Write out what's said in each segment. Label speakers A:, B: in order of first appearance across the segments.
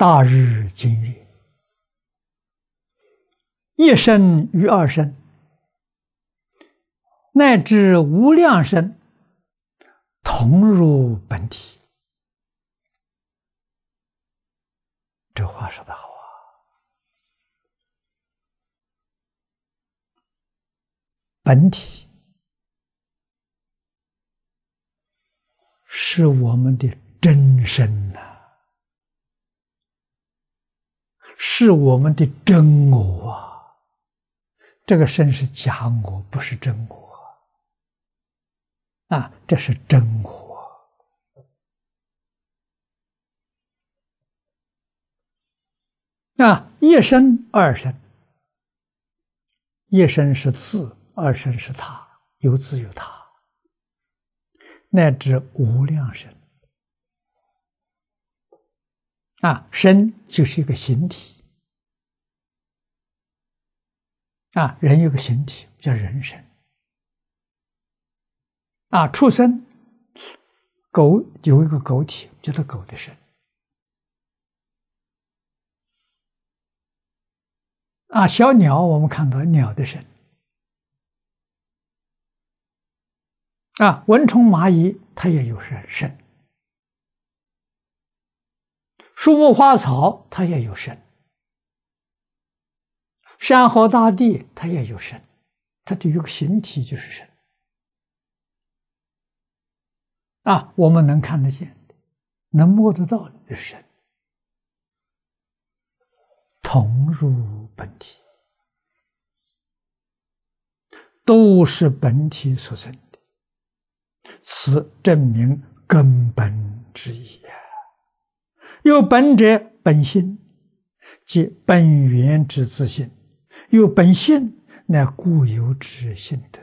A: 大日金月，一生与二生，乃至无量生，同入本体。这话说的好啊！本体是我们的真身呐。是我们的真我啊！这个身是假我，不是真我啊！这是真我啊！一生二生，一生是自，二生是他，有自有他，乃至无量生。啊，身就是一个形体。啊，人有个形体叫人身。啊，畜生，狗有一个狗体，叫做狗的身。啊，小鸟，我们看到鸟的身。啊，蚊虫、蚂蚁，它也有身身。树木花草，它也有神；山河大地，它也有神；它就有个形体就是神啊！我们能看得见的，能摸得到的神，同入本体，都是本体所生的，此证明根本之也。有本者，本心，即本源之自性；有本性乃固有之性德。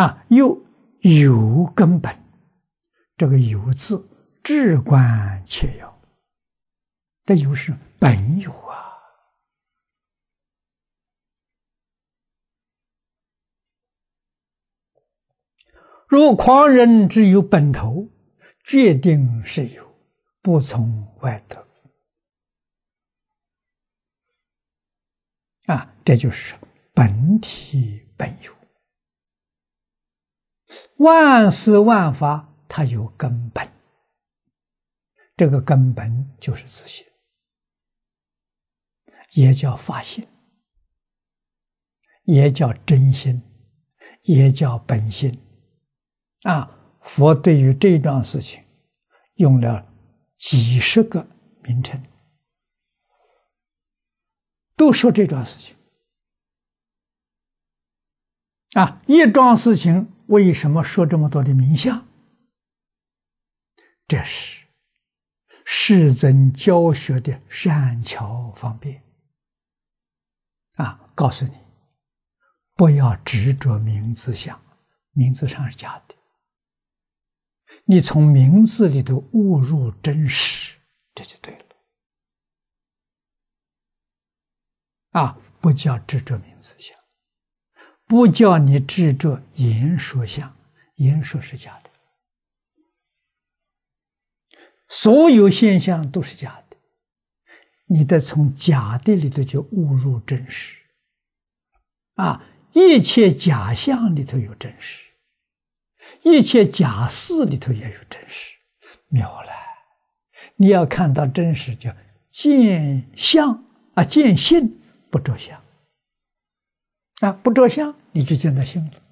A: 啊，又有根本，这个“有”字至关切要。这就是本有啊。若狂人只有本头，决定是有，不从外得。啊，这就是本体本有，万事万法它有根本，这个根本就是自信，也叫发心，也叫真心，也叫本心。啊，佛对于这一桩事情用了几十个名称，都说这段桩事情。啊，一桩事情为什么说这么多的名相？这是世尊教学的善巧方便。啊，告诉你，不要执着名字相，名字上是假的。你从名字里头误入真实，这就对了。啊，不叫执着名词相，不叫你执着言说相，言说是假的，所有现象都是假的，你得从假的里头就误入真实。啊，一切假象里头有真实。一切假事里头也有真实，妙了！你要看到真实，叫见相啊，见性不着相啊，不着相，你就见到性了。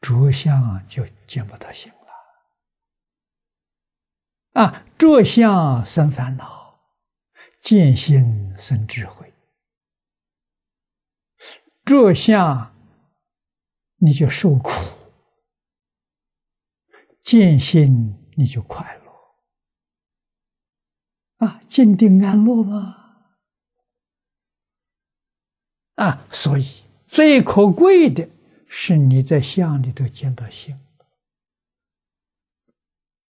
A: 着相就见不到性了。啊，着相生烦恼，见性生智慧。着相你就受苦。见性，你就快乐啊！静定安乐吗？啊，所以最可贵的是你在相里头见到性。